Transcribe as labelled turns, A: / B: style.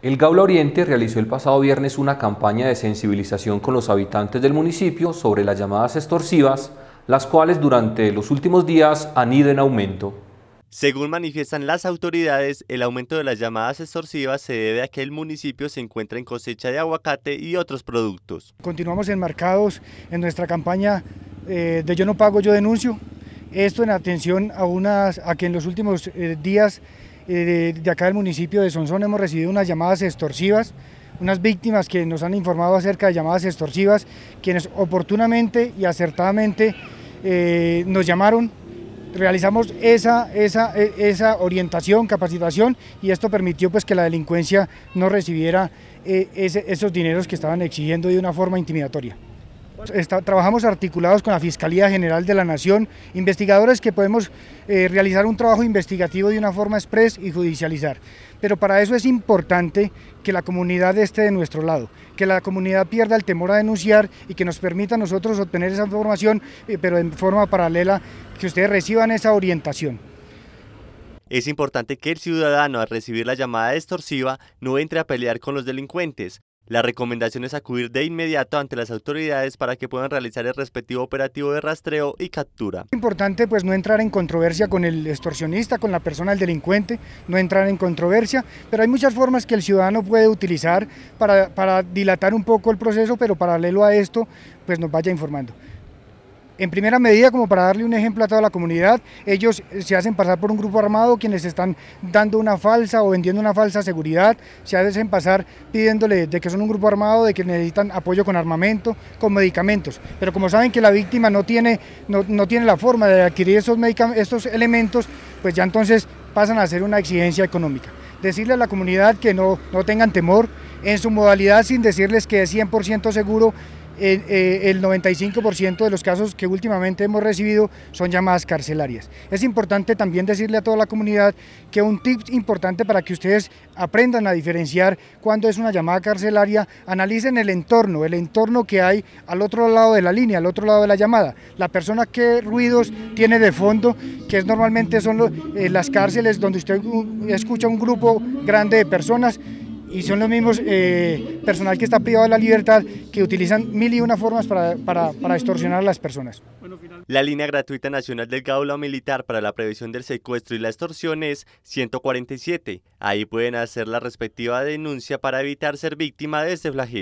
A: El Gaula Oriente realizó el pasado viernes una campaña de sensibilización con los habitantes del municipio sobre las llamadas extorsivas, las cuales durante los últimos días han ido en
B: aumento. Según manifiestan las autoridades, el aumento de las llamadas extorsivas se debe a que el municipio se encuentra en cosecha de aguacate y otros productos.
A: Continuamos enmarcados en nuestra campaña eh, de Yo no pago, yo denuncio. Esto en atención a, unas, a que en los últimos eh, días eh, de acá del municipio de Sonsón hemos recibido unas llamadas extorsivas, unas víctimas que nos han informado acerca de llamadas extorsivas, quienes oportunamente y acertadamente eh, nos llamaron realizamos esa, e, esa, orientación, capacitación y esto permitió pues que la delincuencia no recibiera eh, esos dineros que estaban exigiendo de una forma intimidatoria trabajamos articulados con la Fiscalía General de la Nación, investigadores que podemos eh, realizar un trabajo investigativo de una forma express y judicializar. Pero para eso es importante que la comunidad esté de nuestro lado, que la comunidad pierda el temor a denunciar y que nos permita a nosotros obtener esa información, eh, pero en forma paralela, que ustedes reciban esa orientación.
B: Es importante que el ciudadano al recibir la llamada extorsiva no entre a pelear con los delincuentes, la recomendación es acudir de inmediato ante las autoridades para que puedan realizar el respectivo operativo de rastreo y captura. Es
A: importante pues no entrar en controversia con el extorsionista, con la persona, el delincuente, no entrar en controversia, pero hay muchas formas que el ciudadano puede utilizar para, dilatar un poco el proceso, pero paralelo a esto pues nos vaya informando. En primera medida, como para darle un ejemplo a toda la comunidad, ellos se hacen pasar por un grupo armado quienes están dando una falsa o vendiendo una falsa seguridad, se hacen pasar pidiéndole de que son un grupo armado, de que necesitan apoyo con armamento, con medicamentos. Pero como saben que la víctima no tiene, no, tiene la forma de adquirir esos, estos elementos, pues ya entonces pasan a ser una exigencia económica. Decirle a la comunidad que no, no tengan temor, en su modalidad sin decirles que es 100% seguro, eh, el, 95% de los casos que últimamente hemos recibido son llamadas carcelarias. Es importante también decirle a toda la comunidad que un tip importante para que ustedes aprendan a diferenciar cuándo es una llamada carcelaria, analicen el entorno, el entorno que hay al otro lado de la línea, al otro lado de la llamada, la persona qué ruidos tiene de fondo, que es normalmente son eh, las cárceles donde usted uh, escucha un grupo grande de personas, y son los mismos eh, personal que está privado de la libertad que utilizan mil y una formas para, extorsionar a las personas.
B: La línea gratuita nacional del Gaula Militar para la prevención del secuestro y la extorsión es 147. Ahí pueden hacer la respectiva denuncia para evitar ser víctima de este flagelo.